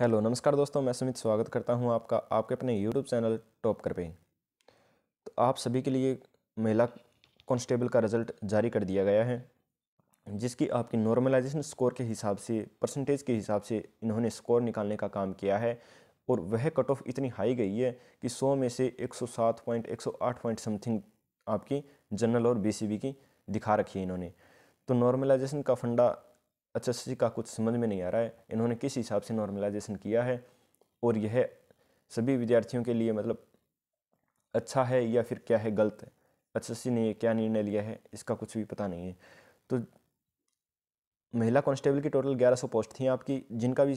hello नमस्कार दोस्तों मैं सुमित स्वागत करता हूं आपका आपके अपने यूट्यूब चैनल टॉप कर पे तो आप सभी के लिए महिला कांस्टेबल का रिज़ल्ट जारी कर दिया गया है जिसकी आपकी नॉर्मलाइजेशन स्कोर के हिसाब से परसेंटेज के हिसाब से इन्होंने स्कोर निकालने का काम किया है और वह कट ऑफ इतनी हाई गई है कि सौ में से एक पॉइंट एक पॉइंट समथिंग आपकी जनरल और बी की दिखा रखी है इन्होंने तो नॉर्मलाइजेशन का फंडा एच एस सी का कुछ समझ में नहीं आ रहा है इन्होंने किस हिसाब से नॉर्मलाइजेशन किया है और यह सभी विद्यार्थियों के लिए मतलब अच्छा है या फिर क्या है गलत है एच ने क्या निर्णय लिया है इसका कुछ भी पता नहीं है तो महिला कांस्टेबल की टोटल ग्यारह सौ पोस्ट थी आपकी जिनका भी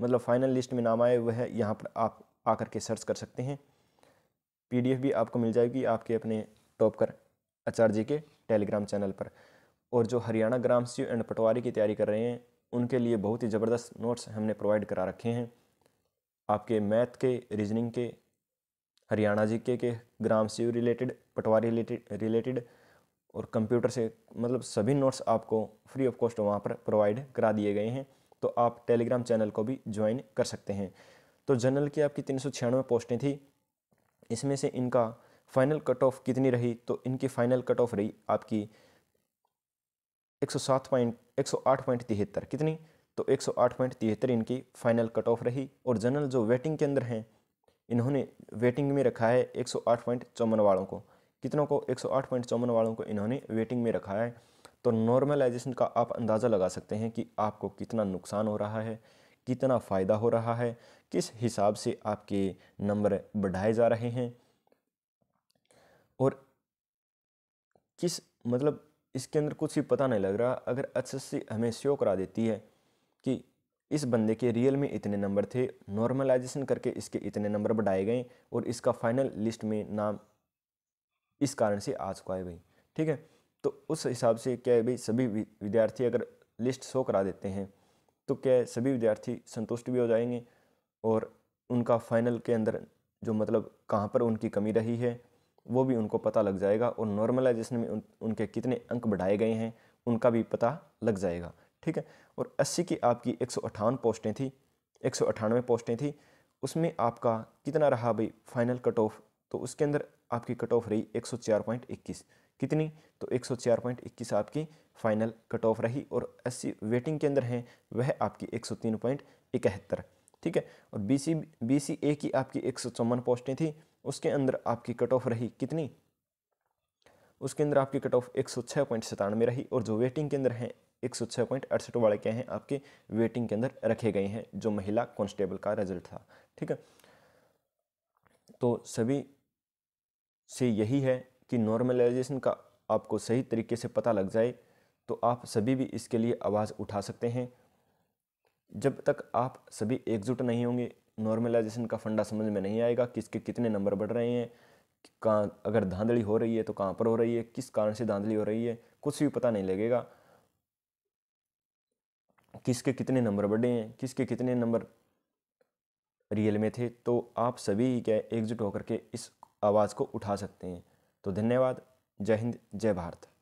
मतलब फाइनल लिस्ट में नाम आए वह यहाँ पर आप आकर के सर्च कर सकते हैं पीडीएफ भी आपको मिल जाएगी आपके अपने टॉप कर आचार्य के टेलीग्राम चैनल पर और जो हरियाणा ग्राम सी एंड पटवारी की तैयारी कर रहे हैं उनके लिए बहुत ही ज़बरदस्त नोट्स हमने प्रोवाइड करा रखे हैं आपके मैथ के रीजनिंग के हरियाणा जी के के ग्राम सी रिलेटेड पटवारी रिलेटेड रिलेटेड और कंप्यूटर से मतलब सभी नोट्स आपको फ्री ऑफ कॉस्ट वहाँ पर प्रोवाइड करा दिए गए हैं तो आप टेलीग्राम चैनल को भी ज्वाइन कर सकते हैं तो जनरल की आपकी तीन सौ छियानवे पोस्टें थी इसमें से इनका फाइनल कट ऑफ कितनी रही तो इनकी फाइनल कट ऑफ रही आपकी एक सौ सात पॉइंट एक सौ आठ पॉइंट तिहत्तर कितनी तो एक सौ आठ पॉइंट तिहत्तर इनकी फाइनल कट ऑफ रही और जनरल जो वेटिंग के अंदर हैं इन्होंने वेटिंग में रखा है एक सौ आठ पॉइंट चौवन वालों को कितनों को एक सौ आठ पॉइंट चौवन वालों को इन्होंने वेटिंग में रखा है तो नॉर्मलाइजेशन का आप अंदाज़ा लगा सकते हैं कि आपको कितना नुकसान हो रहा है कितना फ़ायदा हो रहा है किस हिसाब से आपके नंबर बढ़ाए जा रहे हैं और किस मतलब इसके अंदर कुछ ही पता नहीं लग रहा अगर सी हमें शो करा देती है कि इस बंदे के रियल में इतने नंबर थे नॉर्मलाइजेशन करके इसके इतने नंबर बढ़ाए गए और इसका फाइनल लिस्ट में नाम इस कारण से आ चुका है भाई ठीक है तो उस हिसाब से क्या है भाई सभी विद्यार्थी अगर लिस्ट शो करा देते हैं तो क्या है सभी विद्यार्थी संतुष्ट भी हो जाएंगे और उनका फाइनल के अंदर जो मतलब कहाँ पर उनकी कमी रही है वो भी उनको पता लग जाएगा और नॉर्मलाइजेशन में उन, उनके कितने अंक बढ़ाए गए हैं उनका भी पता लग जाएगा ठीक है और अस्सी की आपकी एक पोस्टें थी एक पोस्टें थी उसमें आपका कितना रहा भाई फाइनल कट ऑफ तो उसके अंदर आपकी कट ऑफ रही 104.21 कितनी तो 104.21 आपकी फाइनल कट ऑफ रही और 80 वेटिंग के अंदर हैं वह आपकी 103.71 ठीक है और बी सी बी सी ए की आपकी एक पोस्टें थी उसके अंदर आपकी कट ऑफ रही कितनी उसके अंदर आपकी कट ऑफ एक सौ छः पॉइंट सतानवे रही और जो वेटिंग के अंदर हैं एक सौ छः पॉइंट अड़सठ वाले क्या हैं आपके वेटिंग के अंदर रखे गए हैं जो महिला कॉन्स्टेबल का रिजल्ट था ठीक है तो सभी से यही है कि नॉर्मलाइजेशन का आपको सही तरीके से पता लग जाए तो आप सभी भी इसके लिए आवाज़ उठा सकते हैं जब तक आप सभी एकजुट नहीं होंगे नॉर्मलाइजेशन का फंडा समझ में नहीं आएगा किसके कितने नंबर बढ़ रहे हैं कहाँ अगर धांधली हो रही है तो कहाँ पर हो रही है किस कारण से धांधली हो रही है कुछ भी पता नहीं लगेगा किसके कितने नंबर बढ़े हैं किसके कितने नंबर रियल में थे तो आप सभी क्या एकजुट होकर के इस आवाज़ को उठा सकते हैं तो धन्यवाद जय हिंद जय भारत